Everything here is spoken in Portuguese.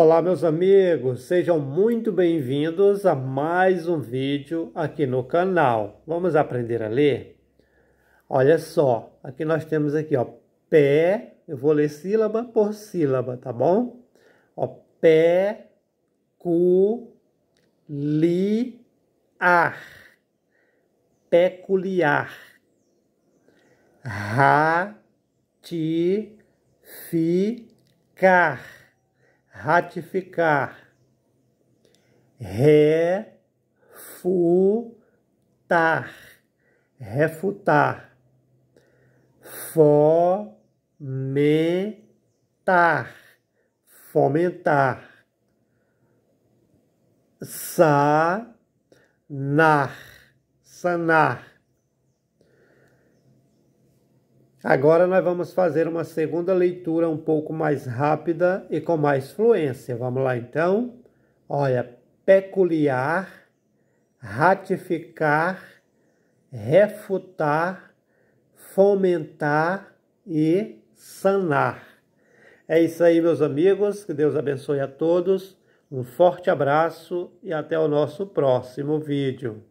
Olá, meus amigos, sejam muito bem-vindos a mais um vídeo aqui no canal. Vamos aprender a ler? Olha só, aqui nós temos aqui, ó, pé, eu vou ler sílaba por sílaba, tá bom? Ó, pé, cu, li, ar, peculiar, ra, ti, ficar ratificar, refutar, refutar, fomentar, fomentar, sanar, sanar. Agora nós vamos fazer uma segunda leitura um pouco mais rápida e com mais fluência. Vamos lá então? Olha, peculiar, ratificar, refutar, fomentar e sanar. É isso aí, meus amigos. Que Deus abençoe a todos. Um forte abraço e até o nosso próximo vídeo.